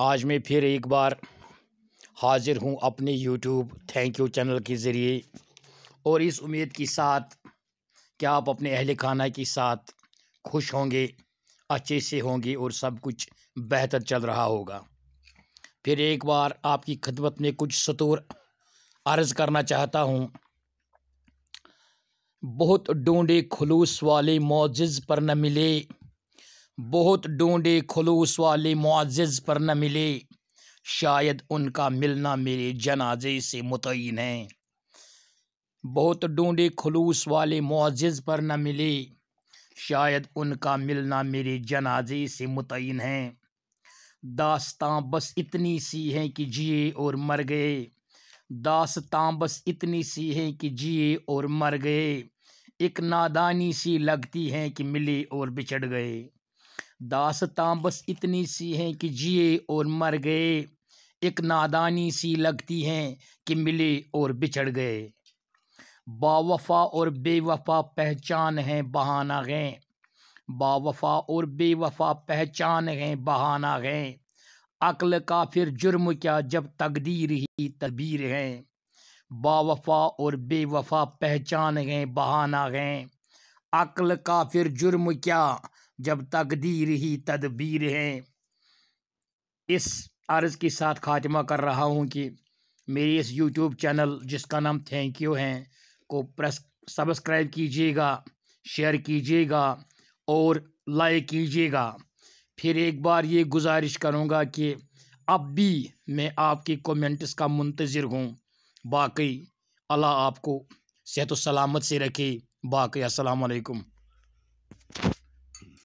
आज मैं फिर एक बार हाजिर हूँ अपने यूट्यूब थैंक यू चैनल के ज़रिए और इस उम्मीद के साथ कि आप अपने अहल खाना के साथ खुश होंगे अच्छे से होंगे और सब कुछ बेहतर चल रहा होगा फिर एक बार आपकी खदमत में कुछ सतूर अर्ज़ करना चाहता हूँ बहुत ढूँढे खलूस वाले मोज़ पर न मिले बहुत ढूंढे खलूस वाले मुआज़ पर न मिले शायद उनका मिलना मेरे जनाजे से मुतिन है बहुत ढूंढे खलूस वाले मुआज़ पर न मिले शायद उनका मिलना मेरे जनाजे से मुतिन है दास्तां बस इतनी सी है कि जिए और मर गए दास्तां बस इतनी सी है कि जिए और मर गए एक नादानी सी लगती है कि मिले और बिछड़ गए दासतां बस इतनी सी हैं कि जिए और मर गए एक नादानी सी लगती हैं कि मिले और बिछड़ गए बावफा और बेवफा पहचान है बहाना गें बावफा और बेवफा पहचान हैं बहाना है अक्ल का फिर जुर्म क्या जब तकदीर ही तबीर है बावफा और बेवफा पहचान गें बहाना है अक्ल का फिर जुर्म क्या जब तकदीर ही तदबीर हैं इस अर्ज़ के साथ खात्मा कर रहा हूँ कि मेरी इस यूट्यूब चैनल जिसका नाम थैंक यू है को प्रेस सब्सक्राइब कीजिएगा शेयर कीजिएगा और लाइक कीजिएगा फिर एक बार ये गुजारिश करूँगा कि अब भी मैं आपके कमेंट्स का मुंतज़र हूँ बाकी अल्लाह आपको सेहत सलामत से रखे बाकी अस्सलाम वालेकुम